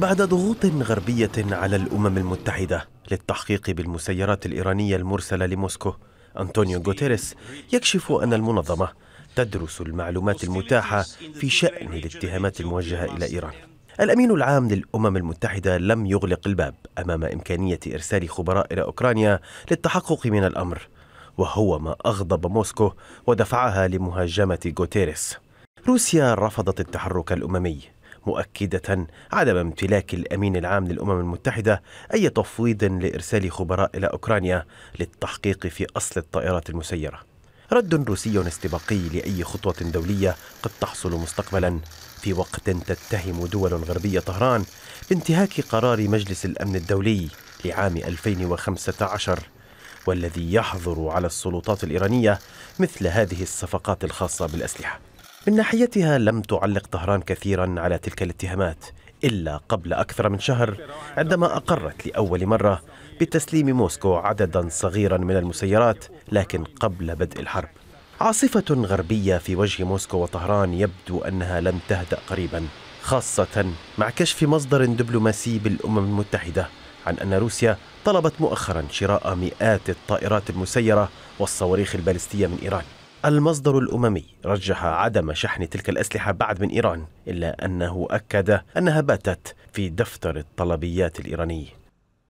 بعد ضغوط غربية على الأمم المتحدة للتحقيق بالمسيرات الإيرانية المرسلة لموسكو أنطونيو غوتيريس يكشف أن المنظمة تدرس المعلومات المتاحة في شأن الاتهامات الموجهة إلى إيران الأمين العام للأمم المتحدة لم يغلق الباب أمام إمكانية إرسال خبراء إلى أوكرانيا للتحقق من الأمر وهو ما أغضب موسكو ودفعها لمهاجمة غوتيريس روسيا رفضت التحرك الأممي مؤكدة عدم امتلاك الأمين العام للأمم المتحدة أي تفويض لإرسال خبراء إلى أوكرانيا للتحقيق في أصل الطائرات المسيرة رد روسي استباقي لأي خطوة دولية قد تحصل مستقبلا في وقت تتهم دول غربية طهران بانتهاك قرار مجلس الأمن الدولي لعام 2015 والذي يحظر على السلطات الإيرانية مثل هذه الصفقات الخاصة بالأسلحة من ناحيتها لم تعلق طهران كثيرا على تلك الاتهامات إلا قبل أكثر من شهر عندما أقرت لأول مرة بتسليم موسكو عددا صغيرا من المسيرات لكن قبل بدء الحرب عاصفة غربية في وجه موسكو وطهران يبدو أنها لن تهدأ قريبا خاصة مع كشف مصدر دبلوماسي بالأمم المتحدة عن أن روسيا طلبت مؤخرا شراء مئات الطائرات المسيرة والصواريخ البالستية من إيران المصدر الأممي رجح عدم شحن تلك الأسلحة بعد من إيران إلا أنه أكد أنها باتت في دفتر الطلبيات الإيراني